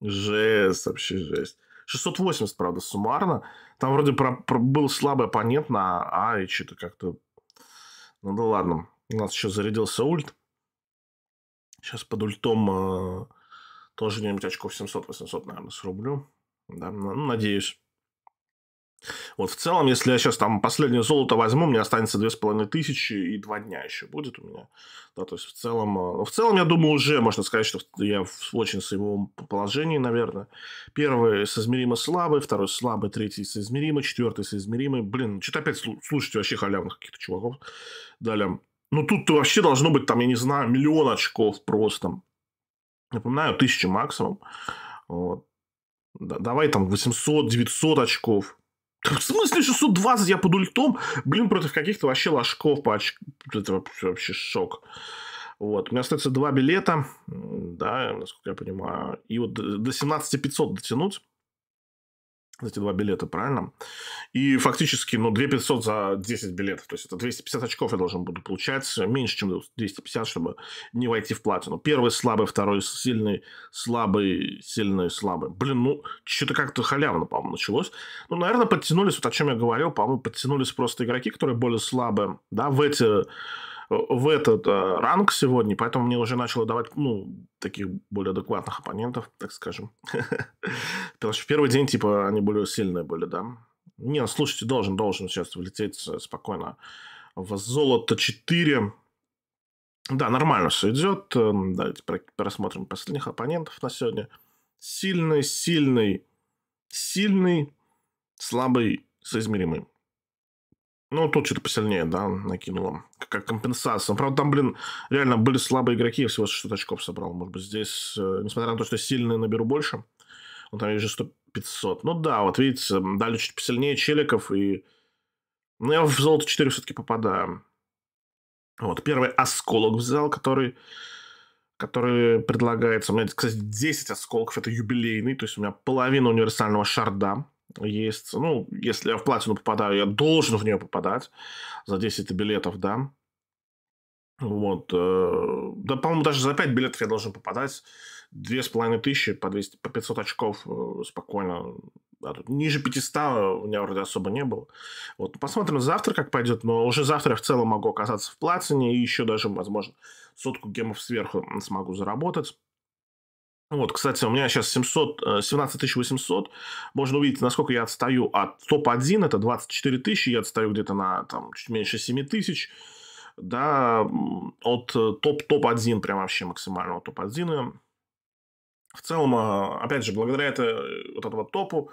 Жесть, вообще жесть. 680, правда, суммарно. Там вроде про, про, был слабый оппонент на А, и что-то как-то... Ну да ладно, у нас еще зарядился ульт. Сейчас под ультом э, тоже где-нибудь очков 700-800, наверное, срублю. Да, ну, надеюсь. Вот в целом, если я сейчас там последнее золото возьму, мне останется две с половиной тысячи и два дня еще будет у меня. Да, то есть в целом, э, ну, в целом, я думаю, уже можно сказать, что я в очень своем положении, наверное. Первый соизмеримо слабый, второй слабый, третий соизмеримо, четвертый соизмеримый. Блин, что-то опять слушайте вообще халявных каких-то чуваков. Далее. Ну, тут вообще должно быть, там, я не знаю, миллион очков просто. Напоминаю, тысячи максимум. Вот. давай там 800-900 очков. В смысле 620? Я под ультом, блин, против каких-то вообще ложков. По оч... Это вообще, шок. Вот. У меня остается два билета, да, насколько я понимаю. И вот до 17 500 дотянуть эти два билета, правильно? И фактически, ну, 2 500 за 10 билетов. То есть, это 250 очков я должен буду получать. Меньше, чем 250, чтобы не войти в платину. Первый слабый, второй сильный, слабый, сильный, слабый. Блин, ну, что-то как-то халявно, по-моему, началось. Ну, наверное, подтянулись, вот о чем я говорил, по-моему, подтянулись просто игроки, которые более слабые, да, в эти в этот э, ранг сегодня, поэтому мне уже начало давать, ну, таких более адекватных оппонентов, так скажем. Потому что в первый день, типа, они более сильные были, да. Не, ну, слушайте, должен, должен сейчас влететь э, спокойно в золото 4. Да, нормально все идет. Эм, давайте просмотрим последних оппонентов на сегодня. Сильный, сильный, сильный, слабый, соизмеримый. Ну, тут что-то посильнее, да, накинуло. Как компенсация. Правда, там, блин, реально были слабые игроки, я всего 600 очков собрал. Может быть, здесь, э, несмотря на то, что сильные наберу больше, вот там есть же 100 500. Ну да, вот видите, дали чуть посильнее челиков, и... Ну, я в золото 4 все-таки попадаю. Вот, первый осколок взял, который который предлагается. У меня, кстати, 10 осколков, это юбилейный, то есть у меня половина универсального шарда есть, ну, если я в платину попадаю, я должен в нее попадать за 10 билетов, да. Вот. Э, да, по-моему, даже за 5 билетов я должен попадать. Две с половиной тысячи по, 200, по 500 очков э, спокойно. Да, тут ниже 500 у меня вроде особо не было. Вот, посмотрим завтра, как пойдет. Но уже завтра я в целом могу оказаться в платине. И еще даже, возможно, сотку гемов сверху смогу заработать. Вот, кстати, у меня сейчас 700, 17 800. Можно увидеть, насколько я отстаю от топ-1. Это 24 тысячи. Я отстаю где-то на там, чуть меньше 7 тысяч. Да, от э, топ топ, топ прям вообще максимального топ-1. В целом, а, опять же, благодаря это, э, вот этому топу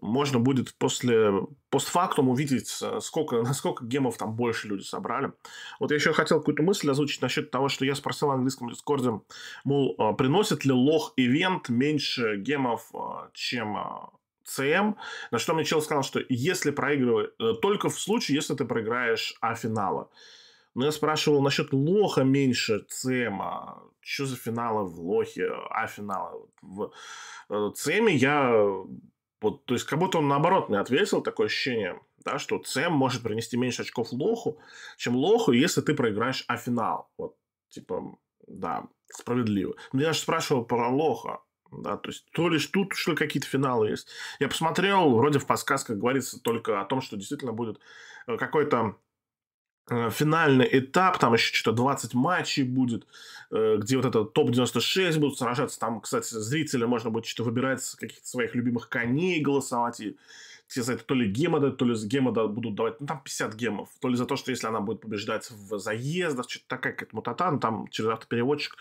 можно будет после постфактум увидеть, э, сколько, насколько гемов там больше люди собрали. Вот я еще хотел какую-то мысль озвучить насчет того, что я спросил в английском дискорде, мол, а, приносит ли лох-ивент меньше гемов, а, чем CM, эм? на что мне чел сказал, что если проигрываешь, э, только в случае, если ты проиграешь А-финала. Но ну, я спрашивал насчет лоха меньше Цема, Что за финалы в лохе, а финалы в э, Цеме я... Вот, то есть как будто он наоборот мне ответил, такое ощущение, да, что Цем может принести меньше очков лоху, чем лоху, если ты проиграешь а финал. Вот, типа, да, справедливо. Но ну, я же спрашивал про лоха. Да, то есть то лишь тут что какие-то финалы есть. Я посмотрел, вроде в подсказках говорится только о том, что действительно будет э, какой-то Э, финальный этап, там еще что-то 20 матчей будет, э, где вот это топ-96 будут сражаться, там, кстати, зрители можно будет что-то выбирать с каких-то своих любимых коней, голосовать, и все за это то ли гема дают, то ли за гема будут давать, ну, там 50 гемов, то ли за то, что если она будет побеждать в заездах, что-то такая какая-то мутата, ну, там через автопереводчик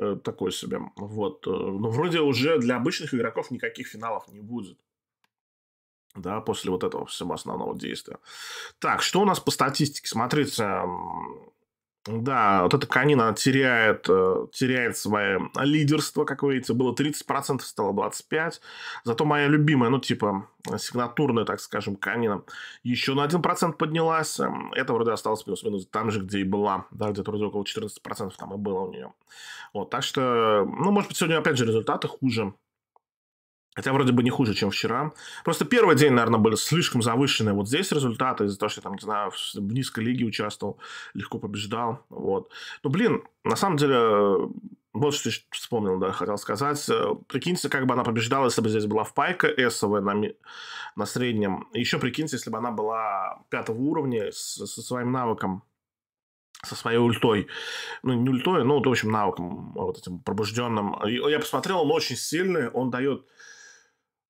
э, такой себе, вот, но ну, вроде уже для обычных игроков никаких финалов не будет да, после вот этого всего основного действия. Так, что у нас по статистике? Смотрите, да, вот эта Канина теряет, э, теряет свое лидерство, как вы видите. Было 30%, стало 25%. Зато моя любимая, ну, типа, сигнатурная, так скажем, Канина еще на 1% поднялась. Эм, это вроде осталось плюс-минус там же, где и была. Да, где-то вроде около 14% там и было у нее. Вот, так что, ну, может быть, сегодня, опять же, результаты хуже Хотя вроде бы не хуже, чем вчера. Просто первый день, наверное, были слишком завышенные вот здесь результаты из-за того, что я там, не знаю, в низкой лиге участвовал, легко побеждал, вот. Ну, блин, на самом деле, вот что я вспомнил, да, хотел сказать. Э, прикиньте, как бы она побеждала, если бы здесь была в пайка эсовая на, ми... на среднем. И еще прикиньте, если бы она была пятого уровня с, со своим навыком, со своей ультой. Ну, не ультой, ну, вот, в общем, навыком вот этим пробужденным. я посмотрел, он очень сильный, он дает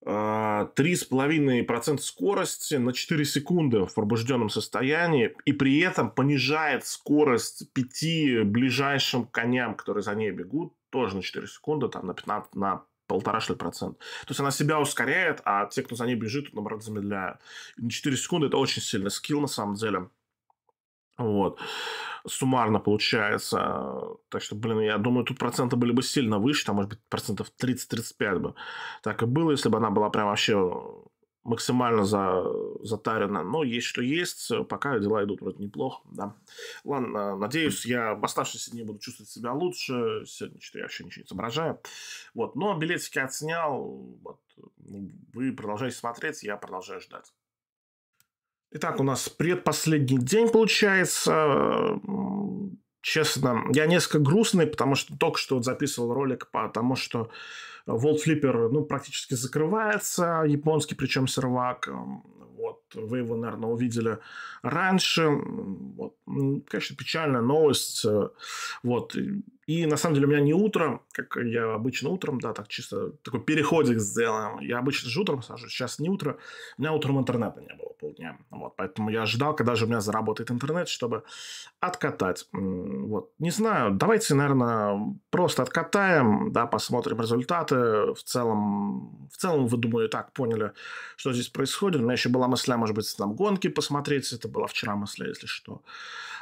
3,5% а, скорости на 4 секунды в пробужденном состоянии, и при этом понижает скорость пяти ближайшим коням, которые за ней бегут, тоже на 4 секунды, там на 15, на полтора, что ли, процент. То есть она себя ускоряет, а те, кто за ней бежит, наоборот, замедляют. И на 4 секунды это очень сильный скилл, на самом деле. Вот. Суммарно получается. Так что, блин, я думаю, тут проценты были бы сильно выше, там, может быть, процентов 30-35 бы. Так и было, если бы она была прям вообще максимально за, затарена. Но есть что есть, пока дела идут вроде неплохо, да. Ладно, надеюсь, я в оставшиеся дни буду чувствовать себя лучше. Сегодня что-то я вообще ничего не соображаю. Вот, но билетики отснял. Вот. Ну, вы продолжаете смотреть, я продолжаю ждать. Итак, у нас предпоследний день получается. Честно, я несколько грустный, потому что только что вот записывал ролик по тому, что World Flipper ну, практически закрывается, японский причем сервак. Вот. Вы его, наверное, увидели раньше. Вот. Конечно, печальная новость. Э, вот. И на самом деле у меня не утро, как я обычно утром, да, так чисто такой переходик сделаем. Я обычно же утром сажусь, сейчас не утро. У меня утром интернета не было полдня. Вот, поэтому я ожидал, когда же у меня заработает интернет, чтобы откатать. Вот, не знаю, давайте, наверное, просто откатаем, да, посмотрим результаты. В целом, в целом, вы, думаю, так поняли, что здесь происходит. У меня еще была мысля может быть, там гонки посмотреть. Это была вчера мысль, если что.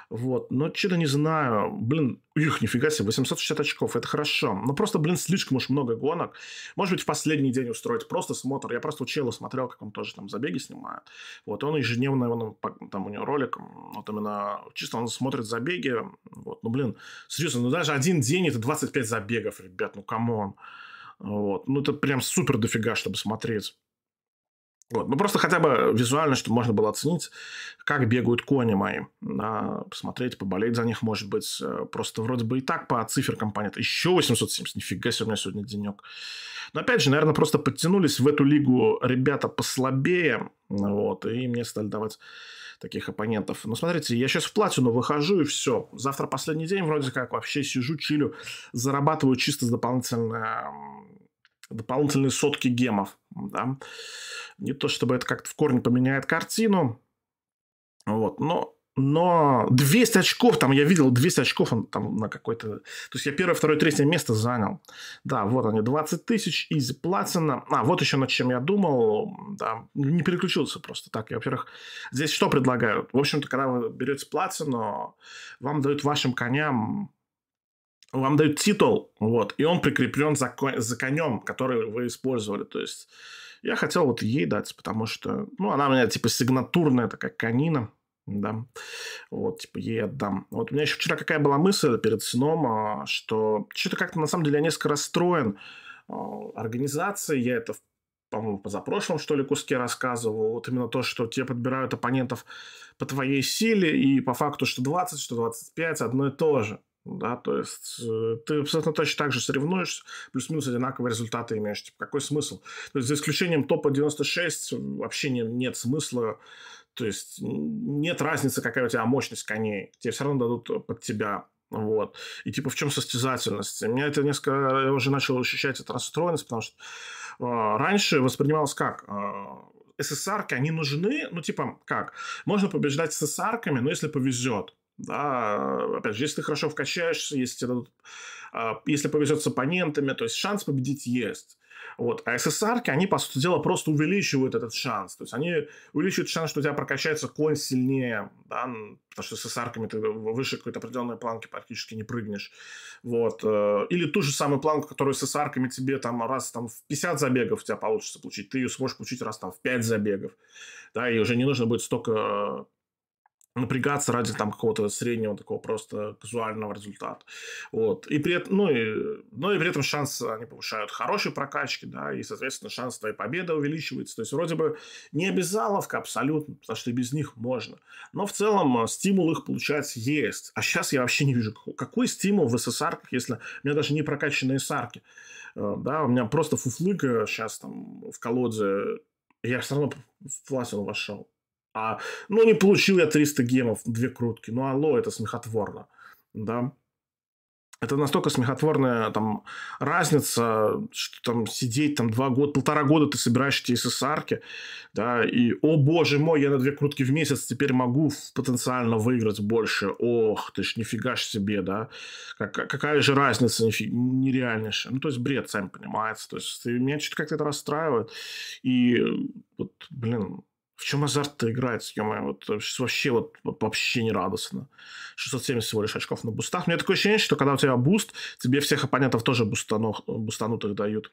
Вот. Но что-то не знаю. Блин, их, нифига себе, 860 очков. Это хорошо. Но ну, просто, блин, слишком уж много гонок. Может быть, в последний день устроить просто смотр. Я просто у Чела смотрел, как он тоже там забеги снимает. Вот. Он ежедневно, он, там у него ролик, вот именно чисто он смотрит забеги. Вот. Ну, блин, серьезно, ну даже один день это 25 забегов, ребят. Ну, камон. Вот. Ну, это прям супер дофига, чтобы смотреть. Вот. Ну, просто хотя бы визуально, чтобы можно было оценить, как бегают кони мои. Да, посмотреть, поболеть за них, может быть. Э, просто вроде бы и так по циферкам понятно. Еще 870. Нифига себе у меня сегодня денек. Но опять же, наверное, просто подтянулись в эту лигу ребята послабее. Вот, и мне стали давать таких оппонентов. Но смотрите, я сейчас в платье но выхожу и все. Завтра последний день вроде как вообще сижу, чилю, зарабатываю чисто дополнительные, дополнительные сотки гемов да. Не то чтобы это как-то в корне поменяет картину, вот, но но 200 очков, там я видел 200 очков он там на какой-то... То есть я первое, второе, третье место занял. Да, вот они, 20 тысяч, изи платина. А, вот еще над чем я думал. Да, не переключился просто так. Я, во-первых, здесь что предлагают? В общем-то, когда вы берете платину, вам дают вашим коням вам дают титул, вот, и он прикреплен за, за конем, который вы использовали. То есть я хотел вот ей дать, потому что, ну, она у меня типа сигнатурная такая конина, да, вот, типа ей отдам. Вот у меня еще вчера какая была мысль перед сном, а, что что-то как-то на самом деле я несколько расстроен а, организацией, я это, по-моему, позапрошлом, что ли, куске рассказывал, вот именно то, что тебе подбирают оппонентов по твоей силе, и по факту, что 20, что 25, одно и то же да, то есть э, ты, абсолютно точно так же соревнуешься, плюс-минус одинаковые результаты имеешь. Типа, какой смысл? То есть за исключением топа 96 вообще не, нет смысла, то есть нет разницы, какая у тебя мощность коней. Тебе все равно дадут под тебя вот. И типа в чем состязательность? Меня это несколько... Я уже начал ощущать эту расстроенность, потому что э, раньше воспринималось как? А, э, СССРки, они нужны, ну типа как? Можно побеждать с СССРками, но если повезет. Да, а, опять же, если ты хорошо вкачаешься, если, тебе дадут, а, если повезет с оппонентами, то есть шанс победить есть. Вот. А SSR, они, по сути дела, просто увеличивают этот шанс. То есть они увеличивают шанс, что у тебя прокачается конь сильнее, да, потому что с SSR ты выше какой-то определенной планки практически не прыгнешь. Вот. Э, или ту же самую планку, которую с SSR тебе там раз там, в 50 забегов у тебя получится получить, ты ее сможешь получить раз там, в 5 забегов. Да, и уже не нужно будет столько э, напрягаться ради там какого-то среднего такого просто казуального результата. Вот. И при этом, ну и, ну и при этом шанс они повышают хорошие прокачки, да, и, соответственно, шанс твоей победы увеличивается. То есть, вроде бы не обязаловка абсолютно, потому что и без них можно. Но в целом э, стимул их, получается, есть. А сейчас я вообще не вижу, какой стимул в СССР, если у меня даже не прокачанные сарки. Э, да, у меня просто фуфлыка сейчас там в колодце я все равно в платину вошел. А, ну, не получил я 300 гемов, две крутки. Ну, алло, это смехотворно. Да. Это настолько смехотворная там разница, что там сидеть там два года, полтора года ты собираешь эти СССРки, да, и, о боже мой, я на две крутки в месяц теперь могу потенциально выиграть больше, ох, ты ж нифига ж себе, да, как, какая же разница нифиг, нереальнейшая, ну, то есть бред, сами понимаете, то есть меня что-то как-то это расстраивает, и вот, блин, в чем азарт-то я ё вот вообще вот вообще не радостно. 670 всего лишь очков на бустах. У меня такое ощущение, что когда у тебя буст, тебе всех оппонентов тоже бустанух, бустанутых дают.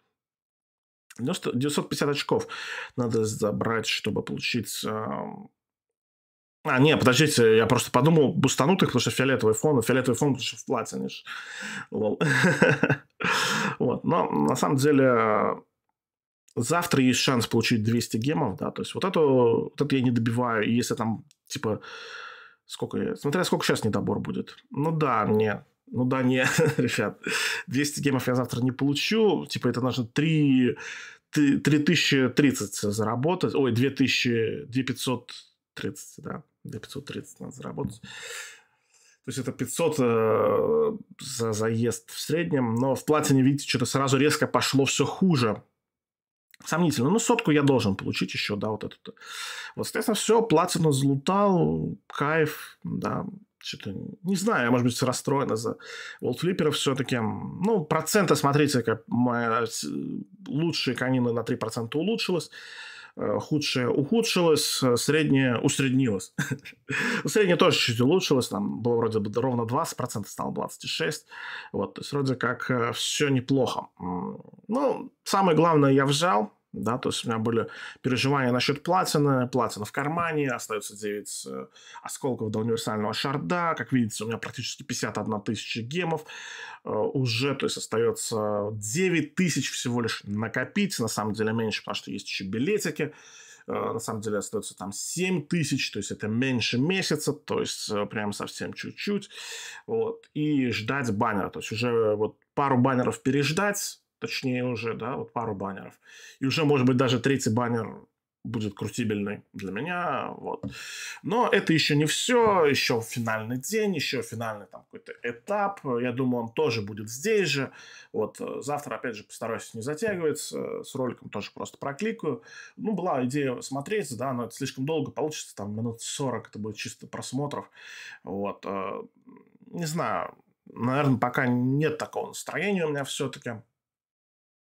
90, 950 очков надо забрать, чтобы получить... Эм, а, не, подождите, я просто подумал бустанутых, потому что фиолетовый фон, а фиолетовый фон, потому что в платине. Лол. Вот, но на самом деле э, завтра есть шанс получить 200 гемов, да, то есть вот это, вот это я не добиваю, и если там, типа, сколько, смотря сколько сейчас недобор будет. Ну да, мне, ну да, не, ребят, 200 гемов я завтра не получу, типа это нужно 3, 3030 заработать, ой, 2530, да, 2530 надо заработать. То есть это 500 э, за заезд в среднем, но в платине, видите, что-то сразу резко пошло все хуже сомнительно. Ну, сотку я должен получить еще, да, вот это. Э. Вот, соответственно, все, платину залутал, кайф, да, что-то, не знаю, я, может быть, расстроена за волтфлиперов все-таки. Ну, проценты, смотрите, как моя э, лучшая канины на 3% улучшилась Э, худшее ухудшилось, э, среднее усреднилось. среднее тоже чуть-чуть улучшилось, там было вроде бы ровно 20%, стало 26%. Вот, то есть вроде как э, все неплохо. Ну, самое главное я вжал, да, то есть у меня были переживания насчет платины, платина в кармане, остается 9 э, осколков до универсального шарда, как видите, у меня практически 51 тысяча гемов, э, уже, то есть остается 9 тысяч всего лишь накопить, на самом деле меньше, потому что есть еще билетики, э, на самом деле остается там 7 тысяч, то есть это меньше месяца, то есть прям совсем чуть-чуть, вот, и ждать баннера, то есть уже вот пару баннеров переждать, точнее уже, да, вот пару баннеров. И уже, может быть, даже третий баннер будет крутибельный для меня, вот. Но это еще не все, еще финальный день, еще финальный там какой-то этап, я думаю, он тоже будет здесь же, вот, э, завтра, опять же, постараюсь не затягивать, с роликом тоже просто прокликаю, ну, была идея смотреть, да, но это слишком долго получится, там, минут 40, это будет чисто просмотров, вот, э, не знаю, наверное, пока нет такого настроения у меня все-таки,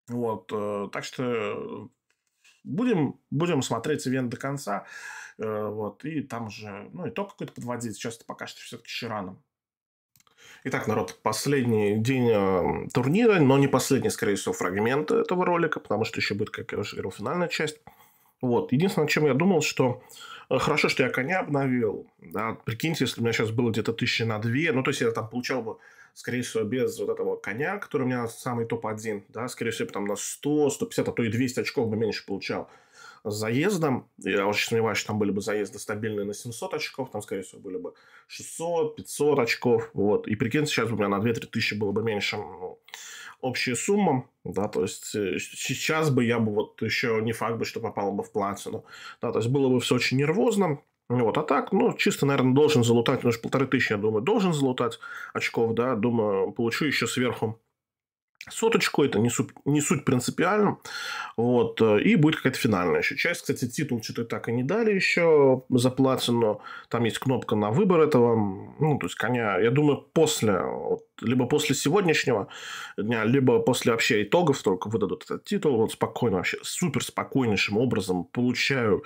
вот, э, так что э, будем, будем смотреть ивент до конца. Э, вот, и там же, ну, итог какой-то подводить. Сейчас это пока что все-таки еще рано. Итак, народ, последний день эм, турнира, но не последний, скорее всего, фрагмент этого ролика, потому что еще будет, как я уже говорил, финальная часть. Вот. Единственное, о чем я думал, что хорошо, что я коня обновил. Да, прикиньте, если у меня сейчас было где-то тысячи на две, ну, то есть я там получал бы скорее всего, без вот этого коня, который у меня самый топ-1, да, скорее всего, там на 100, 150, а то и 200 очков бы меньше получал заездом. Я очень сомневаюсь, что там были бы заезды стабильные на 700 очков, там, скорее всего, были бы 600, 500 очков, вот. И прикинь, сейчас бы у меня на 2-3 тысячи было бы меньше ну, общая сумма, да, то есть э, сейчас бы я бы вот еще не факт бы, что попал бы в платину, да, то есть было бы все очень нервозно, вот, а так, ну, чисто, наверное, должен залутать, потому что полторы тысячи, я думаю, должен залутать очков, да, думаю, получу еще сверху соточку, это не, суть, не суть принципиально, вот, э, и будет какая-то финальная еще часть, кстати, титул что-то так и не дали еще за платину, там есть кнопка на выбор этого, ну, то есть коня, я думаю, после, вот, либо после сегодняшнего дня, либо после вообще итогов только выдадут этот титул, вот спокойно вообще, супер спокойнейшим образом получаю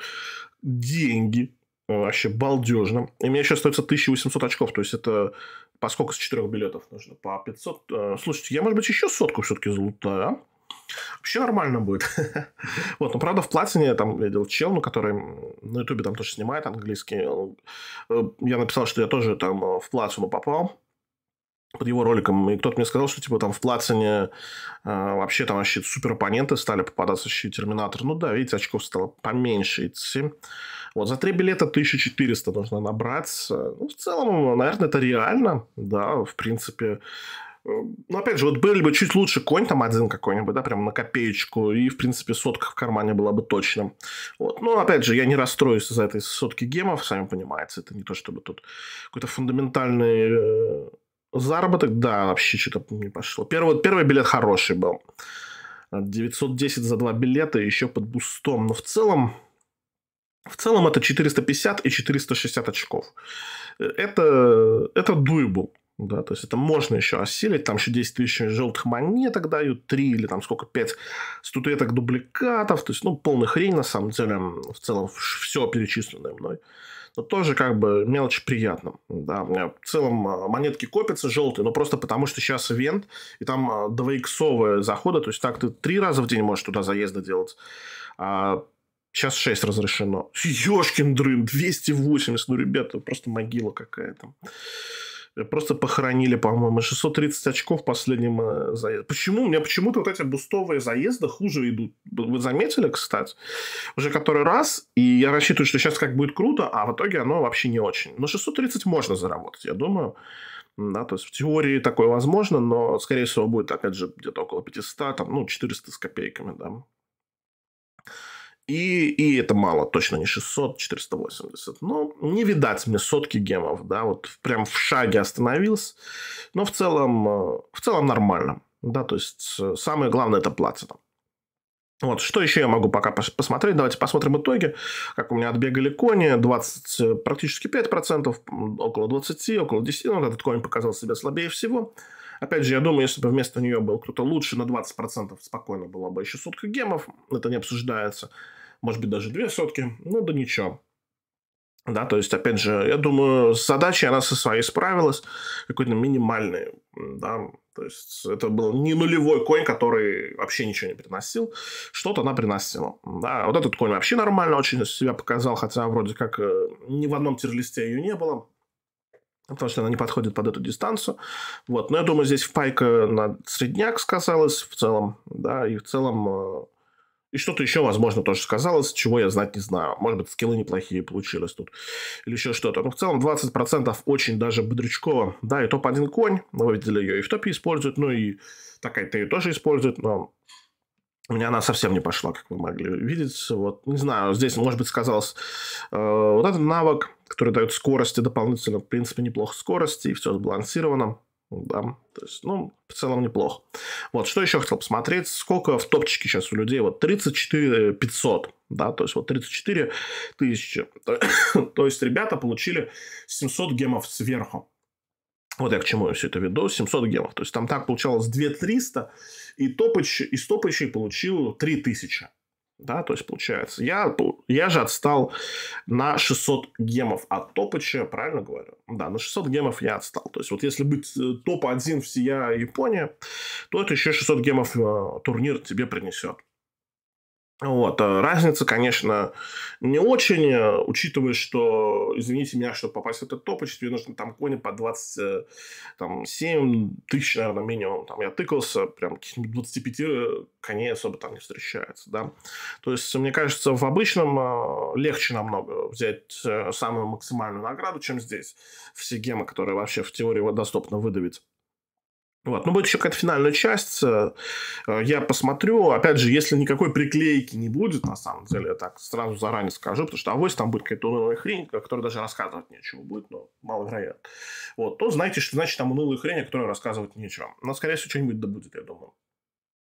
деньги, Э, вообще балдежно. И мне еще остается 1800 очков, то есть это по сколько с четырех билетов нужно? По 500. Э, слушайте, я, может быть, еще сотку все-таки залутаю, а? Вообще нормально будет. вот, но правда в платине я там видел чел, ну, который на ютубе там тоже снимает английский. Э, я написал, что я тоже там в платину попал под его роликом, и кто-то мне сказал, что типа там в Плацене э, вообще там вообще супер оппоненты стали попадаться, еще Терминатор. Ну да, видите, очков стало поменьше, 7. Вот за три билета 1400 нужно набрать. Ну, в целом, наверное, это реально, да, в принципе. Ну, опять же, вот были бы чуть лучше конь там один какой-нибудь, да, прям на копеечку, и, в принципе, сотка в кармане была бы точно. Вот. Но, опять же, я не расстроюсь из-за этой сотки гемов, сами понимаете, это не то, чтобы тут какой-то фундаментальный э, Заработок, да, вообще что-то не пошло. Первый, первый билет хороший был. 910 за два билета, еще под бустом. Но в целом, в целом это 450 и 460 очков. Это, это doable. Да, то есть это можно еще осилить, там еще 10 тысяч желтых монеток дают, 3 или там сколько, 5 статуэток дубликатов, то есть, ну, полная хрень на самом деле, в целом все перечисленное мной но тоже как бы мелочь приятно. Да. В целом а, монетки копятся желтые, но просто потому, что сейчас ивент, и там а, двоиксовые заходы, то есть так ты три раза в день можешь туда заезды делать, а сейчас 6 разрешено. Ёшкин дрым, 280, ну, ребята, просто могила какая-то просто похоронили, по-моему, 630 очков последним э, заездом. Почему? У меня почему-то вот эти бустовые заезды хуже идут. Вы заметили, кстати? Уже который раз, и я рассчитываю, что сейчас как будет круто, а в итоге оно вообще не очень. Но 630 можно заработать, я думаю. Да, то есть в теории такое возможно, но, скорее всего, будет, опять же, где-то около 500, там, ну, 400 с копейками, да. И, и это мало, точно не 600, 480. Но не видать мне сотки гемов, да, вот прям в шаге остановился. Но в целом, э, в целом нормально, да, то есть э, самое главное это платина. Вот, что еще я могу пока посмотреть? Давайте посмотрим итоги. Как у меня отбегали кони, 20, э, практически 5%, около 20, около 10. Ну, этот конь показал себя слабее всего. Опять же, я думаю, если бы вместо нее был кто-то лучше на 20%, спокойно было бы еще сотка гемов. Это не обсуждается может быть, даже две сотки, ну да ничего. Да, то есть, опять же, я думаю, с задачей она со своей справилась, какой-то минимальный, да, то есть это был не нулевой конь, который вообще ничего не приносил, что-то она приносила, да, вот этот конь вообще нормально очень себя показал, хотя вроде как э, ни в одном тирлисте ее не было, потому что она не подходит под эту дистанцию, вот, но я думаю, здесь в пайка на средняк сказалась в целом, да, и в целом э, и что-то еще, возможно, тоже сказалось, чего я знать не знаю. Может быть, скиллы неплохие получились тут. Или еще что-то. Но в целом 20% очень даже бодрячково. Да, и топ-1 конь. Мы видели ее и в топе используют. Ну и такая то ее тоже использует. Но у меня она совсем не пошла, как вы могли видеть. Вот, не знаю, здесь, может быть, сказалось э, вот этот навык, который дает скорости дополнительно. В принципе, неплохо скорости, и все сбалансировано да. То есть, ну, в целом неплохо. Вот, что еще хотел посмотреть, сколько в топчике сейчас у людей, вот 34 500, э, да, то есть вот 34 тысячи. то есть ребята получили 700 гемов сверху. Вот я к чему я все это веду, 700 гемов. То есть там так получалось 2300, и топыч, из топычей получил тысячи. Да, то есть получается, я, я же отстал на 600 гемов от Топыча, правильно говорю? Да, на 600 гемов я отстал. То есть вот если быть э, топ-1 всея Япония, то это еще 600 гемов э, турнир тебе принесет. Вот. Э, разница, конечно, не очень, э, учитывая, что, извините меня, чтобы попасть в этот топ, тебе нужно там кони по 27 э, тысяч, наверное, минимум. Там я тыкался, прям 25 коней особо там не встречается, да. То есть, мне кажется, в обычном легче намного взять самую максимальную награду, чем здесь, все Сигема, которые вообще в теории доступно выдавить. Вот. Ну, будет еще какая-то финальная часть. Э, э, я посмотрю. Опять же, если никакой приклейки не будет, на самом деле, я так сразу заранее скажу, потому что авось там будет какая-то унылая хрень, которая даже рассказывать нечего будет, но маловероятно. Вот. То знаете, что значит там унылая хрень, о которой рассказывать нечего. Но, скорее всего, что-нибудь да будет, я думаю.